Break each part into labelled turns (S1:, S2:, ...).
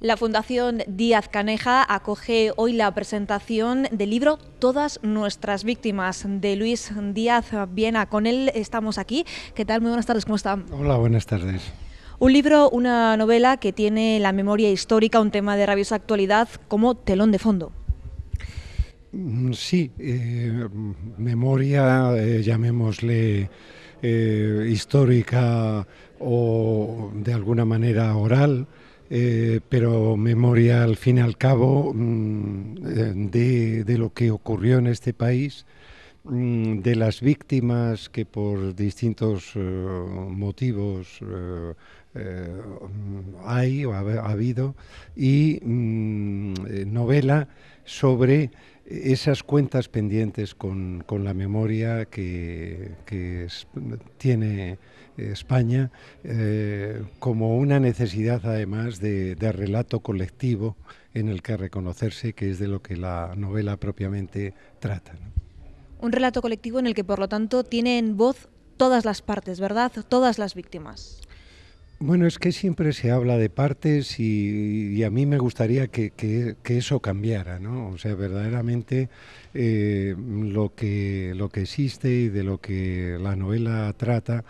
S1: La Fundación Díaz Caneja acoge hoy la presentación del libro Todas nuestras víctimas de Luis Díaz Viena. Con él estamos aquí. ¿Qué tal? Muy buenas tardes, ¿cómo están?
S2: Hola, buenas tardes.
S1: Un libro, una novela que tiene la memoria histórica, un tema de rabiosa actualidad como telón de fondo.
S2: Mm, sí, eh, memoria, eh, llamémosle eh, histórica o de alguna manera oral. Eh, pero memoria al fin y al cabo mm, eh, de, lo que ocurrió en este país, mm, de las víctimas que por distintos eh, motivos hay o ha, habido y mm, novela sobre esas cuentas pendientes con, la memoria que, tiene eh, España eh, como una necesidad además de, relato colectivo en el que reconocerse, que es de lo que la novela propiamente trata.
S1: Un relato colectivo en el que por lo tanto en voz todas las partes, ¿verdad? Todas las víctimas.
S2: Bueno, es que siempre se habla de partes y, a mí me gustaría que, eso cambiara, ¿no? O sea, verdaderamente eh, lo, que, lo que existe y de lo que la novela trata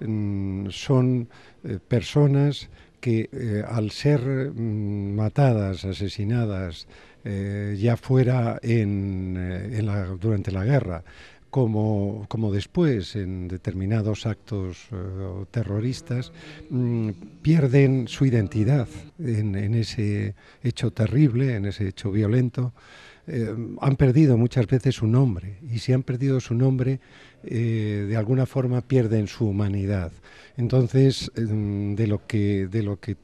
S2: mm, son eh, personas que eh, al ser mm, matadas, asesinadas, ya fuera en, durante la guerra, como, después en determinados actos eh, terroristas mm, pierden su identidad en ese hecho terrible, en ese hecho violento. Eh, han perdido muchas veces su nombre y si han perdido su nombre, eh, de alguna forma pierden su humanidad. Entonces, em, de, lo que, de lo que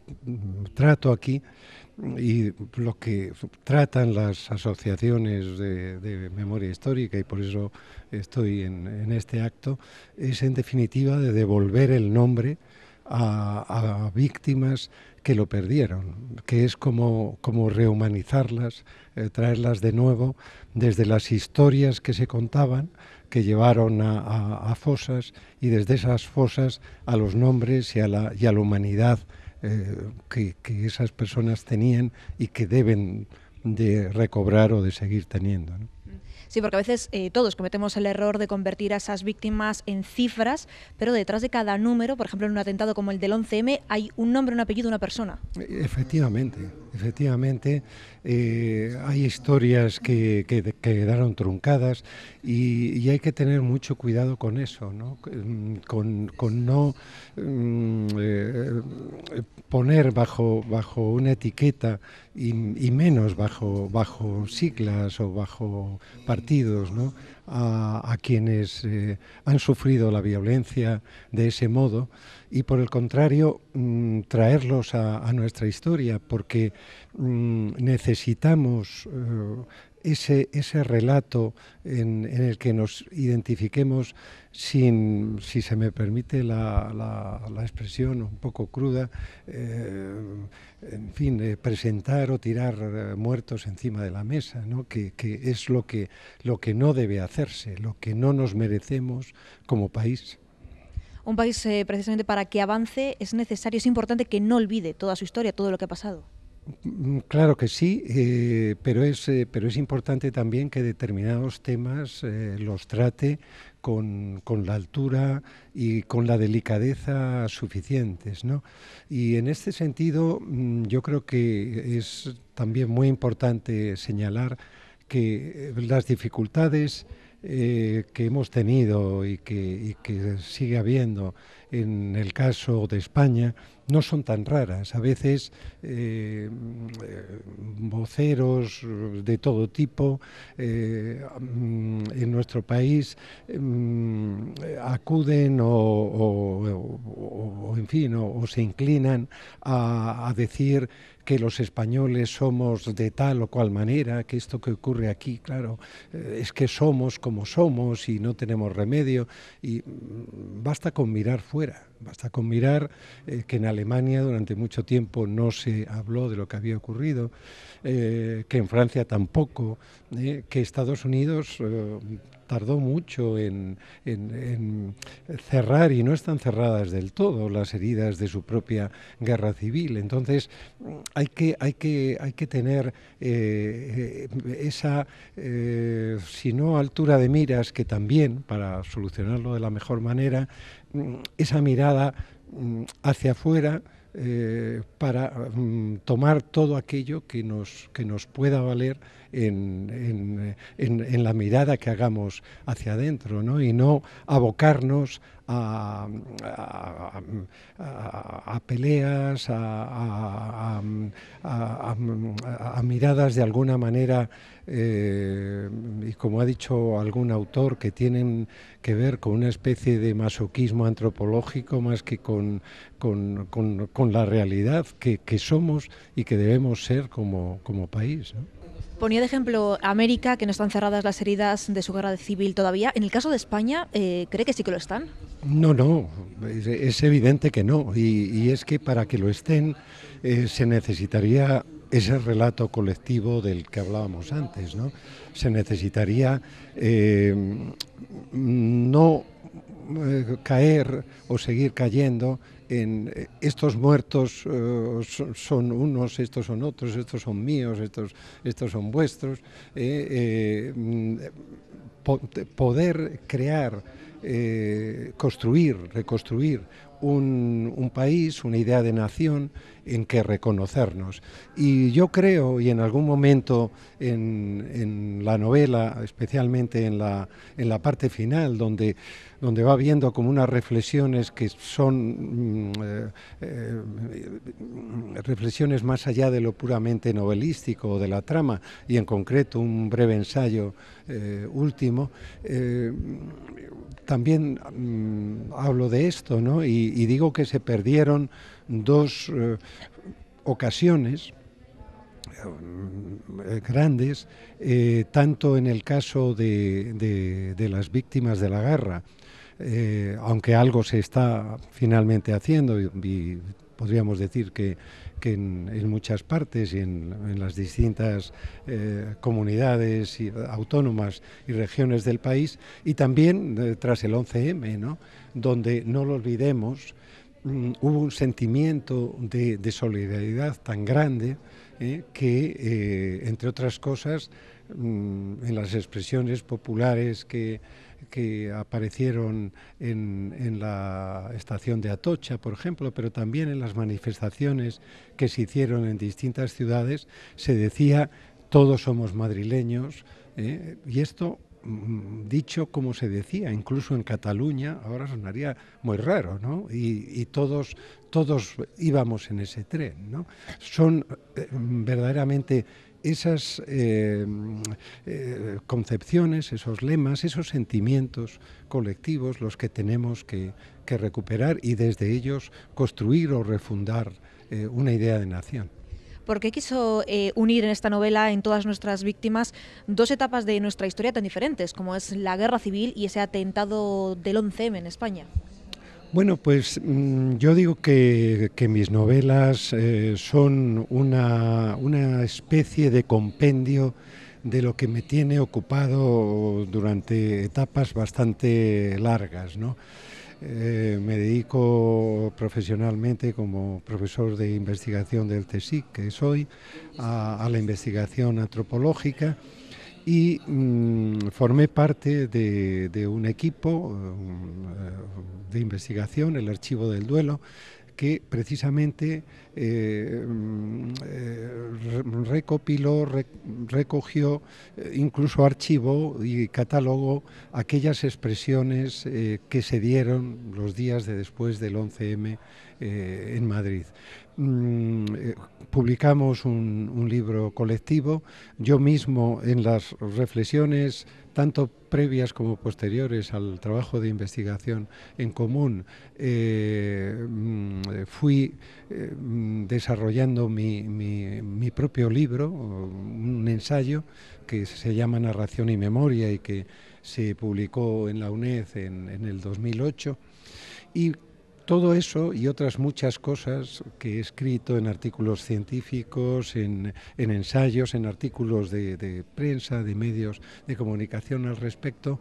S2: trato aquí y lo que tratan las asociaciones de, memoria histórica, y por eso estoy en, este acto, es en definitiva de devolver el nombre a víctimas que lo perdieron, que es como, como rehumanizarlas, eh, traerlas de nuevo desde las historias que se contaban, que llevaron a, fosas y desde esas fosas a los nombres y a la, humanidad eh, que, que, esas personas tenían y que deben de recobrar o de seguir teniendo.
S1: Sí, porque a veces eh, todos cometemos el error de convertir a esas víctimas en cifras, pero detrás de cada número, por ejemplo, en un atentado como el del 11M, hay un nombre, un apellido, una persona.
S2: Eh, efectivamente, efectivamente. Eh, hay historias que, quedaron truncadas y, hay que tener mucho cuidado con eso, ¿no? Mm, con, no mm, poner bajo, bajo una etiqueta y, menos bajo, bajo siglas o bajo partidos, a, quienes eh, han sufrido la violencia de ese modo y por el contrario mm, traerlos a, nuestra historia porque mm, necesitamos eh, ese, ese relato en, el que nos identifiquemos sin, si se me permite la, la, expresión un poco cruda, eh, en fin, eh, presentar o tirar eh, muertos encima de la mesa, ¿no? que, que es lo que, lo que no debe hacerse, lo que no nos merecemos como país
S1: un país precisamente para que avance es necesario, es importante que no olvide toda su historia, todo lo que ha pasado.
S2: Mm, claro que sí, eh, pero, es, eh, pero es importante también que determinados temas eh, los trate con, la altura y con la delicadeza suficientes. Y en este sentido mm, yo creo que es también muy importante señalar que las dificultades que hemos tenido y que, sigue habiendo en el caso de España no son tan raras. A veces eh, voceros de todo tipo eh, en nuestro país mm, acuden o, en fin, o, se inclinan a, a decir que los españoles somos de tal o cual manera, que esto que ocurre aquí, claro, eh, es que somos como somos y no tenemos remedio. Y mm, basta con mirar fuera, basta con mirar eh, que en Alemania durante mucho tiempo no se habló de lo que había ocurrido, eh, que en Francia tampoco, que Estados Unidos tardó mucho en, cerrar y no están cerradas del todo las heridas de su propia guerra civil. Entonces hay que, tener eh, eh, esa, eh, si no altura de miras, que también para solucionarlo de la mejor manera, esa mirada mm, hacia afuera. para mm, tomar todo aquello que que nos pueda valer en, la mirada que hagamos hacia adentro, ¿no? Y no abocarnos a, peleas, a, miradas de alguna manera, eh, y como ha dicho algún autor, que tienen que ver con una especie de masoquismo antropológico más que con, la realidad que, somos y que debemos ser como, como país. ¿no?
S1: Ponía de ejemplo América, que no están cerradas las heridas de su guerra civil todavía. En el caso de España, eh, ¿cree que sí que lo están?
S2: No, no, es, evidente que no. Y, es que para que lo estén eh, se necesitaría ese relato colectivo del que hablábamos antes, ¿no? Se necesitaría eh, no caer o seguir cayendo en eh, estos muertos eh, son unos, estos son otros, estos son míos, estos, estos son vuestros. Eh, mm, poder crear, eh, construir, reconstruir un, país, una idea de nación en que reconocernos. Y yo creo, y en algún momento en, la novela, especialmente en la, en la parte final, donde, donde va viendo como unas reflexiones que son mm, eh, eh, reflexiones más allá de lo puramente novelístico o de la trama, y en concreto un breve ensayo eh, último, eh, también mm, hablo de esto, Y, digo que se perdieron dos eh, ocasiones grandes, tanto en el caso de, las víctimas de la guerra, aunque algo se está finalmente haciendo y, podríamos decir que, en, muchas partes y en, las distintas eh, comunidades autónomas y regiones del país, y también eh, tras el 11M, donde no lo olvidemos, mm, hubo un sentimiento de solidaridad tan grande ¿eh? que, eh, entre otras cosas, mm, en las expresiones populares que, aparecieron en, la estación de Atocha, por ejemplo, pero también en las manifestaciones que se hicieron en distintas ciudades, se decía todos somos madrileños, ¿eh? y esto Mm, dicho como se decía, incluso en Cataluña, ahora sonaría muy raro, ¿no? Y, todos, todos íbamos en ese tren, ¿no? Son eh, verdaderamente esas eh, eh, concepciones, esos lemas, esos sentimientos colectivos los que tenemos que recuperar y desde ellos construir o refundar una idea de nación
S1: porque quiso eh, unir en esta novela, en todas nuestras víctimas, dos etapas de nuestra historia tan diferentes, como es la guerra civil y ese atentado del 11M en España?
S2: Bueno, pues mm, yo digo que, mis novelas eh, son una, una, especie de compendio de lo que me tiene ocupado durante etapas bastante largas, ¿no? Eh, me dedico profesionalmente como profesor de investigación del TESIC, que soy, a, la investigación antropológica y mm, formé parte de, un equipo eh, eh, de investigación, el Archivo del Duelo, que precisamente eh, mm, eh, recopiló, recogió, eh, incluso archivó y catálogo aquellas expresiones que se dieron los días de después del 11M en Madrid. Mm, eh, publicamos un, libro colectivo. Yo mismo en las reflexiones, tanto previas como posteriores al trabajo de investigación en común, eh, mm, fui eh, desarrollando mi, propio libro, un ensayo que se llama Narración y Memoria y que se publicó en la UNED en, el 2008 todo eso y otras muchas cosas que he escrito en artículos científicos, en, ensayos, en artículos de, prensa, de medios de comunicación al respecto,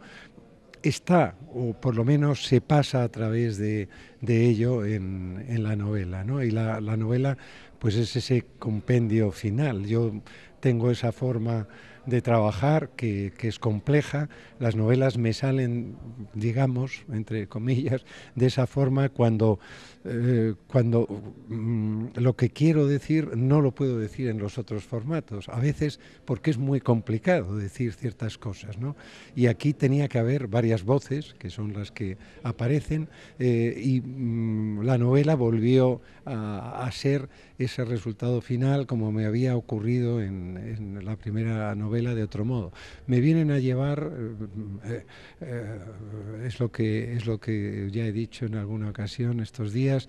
S2: está, o por lo menos se pasa a través de, ello en, la novela, Y la, la, novela, pues es ese compendio final. Yo tengo esa forma de trabajar que, es compleja. Las novelas me salen, digamos, entre comillas, de esa forma cuando, eh, cuando mm, lo que quiero decir no lo puedo decir en los otros formatos. A veces porque es muy complicado decir ciertas cosas. Y aquí tenía que haber varias voces, que son las que aparecen, eh, y mm, la novela volvió a, ser ese resultado final como me había ocurrido en la primera novela de otro modo. Me vienen a llevar, eh, eh, eh, es, lo que, es lo que ya he dicho en alguna ocasión estos días,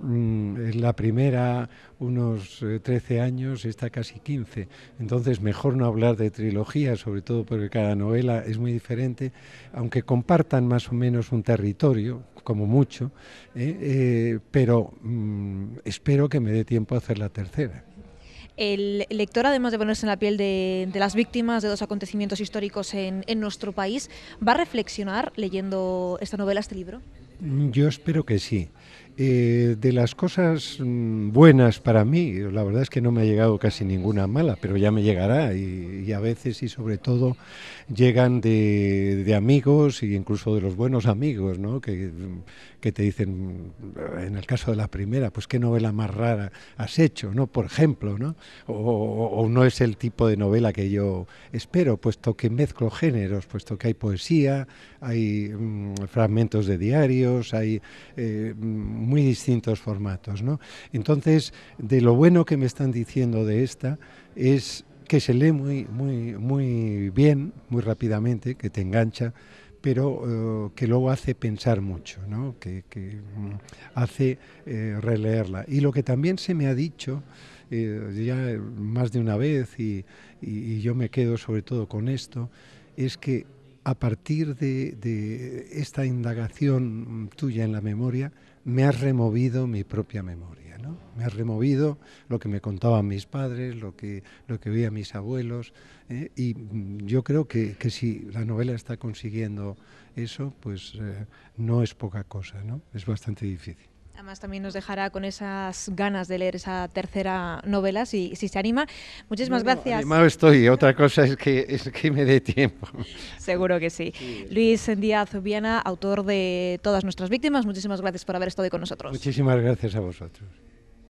S2: mm, es la primera unos 13 años, está casi 15. Entonces mejor no hablar de trilogía, sobre todo porque cada novela es muy diferente, aunque compartan más o menos un territorio, como mucho, pero mm, espero que me dé tiempo a hacer la tercera.
S1: El lector, además de ponerse en la piel de, las víctimas de dos acontecimientos históricos en, en, nuestro país, ¿va a reflexionar leyendo esta novela, este libro?
S2: Yo espero que sí. Eh, de las cosas mm, buenas para mí, la verdad es que no me ha llegado casi ninguna mala, pero ya me llegará y, a veces y sobre todo llegan de, amigos e incluso de los buenos amigos, ¿no? Que, te dicen, mm, en el caso de la primera, pues qué novela más rara has hecho, ¿no? Por ejemplo, ¿no? O, no es el tipo de novela que yo espero, puesto que mezclo géneros, puesto que hay poesía, hay mm, fragmentos de diarios, hay... Eh, muy distintos formatos. ¿no? Entonces, de lo bueno que me están diciendo de esta es que se lee muy, muy, muy bien, muy rápidamente, que te engancha, pero eh, que luego hace pensar mucho, ¿no? que, mm, hace eh, releerla. Y lo que también se me ha dicho eh, ya más de una vez, y, yo me quedo sobre todo con esto, es que a partir de esta indagación mm, tuya en la memoria, me ha removido mi propia memoria, ¿no? Me ha removido lo que me contaban mis padres, lo que, lo que veía mis abuelos, ¿eh? y mm, yo creo que, que, si la novela está consiguiendo eso, pues eh, no es poca cosa, ¿no? Es bastante difícil.
S1: Además, también nos dejará con esas ganas de leer esa tercera novela, si, si se anima. Muchísimas no, gracias. Animado
S2: estoy, otra cosa es que, es que me dé tiempo.
S1: Seguro que sí. Luis Díaz Viana, autor de Todas nuestras víctimas, muchísimas gracias por haber estado con nosotros.
S2: Muchísimas gracias a vosotros.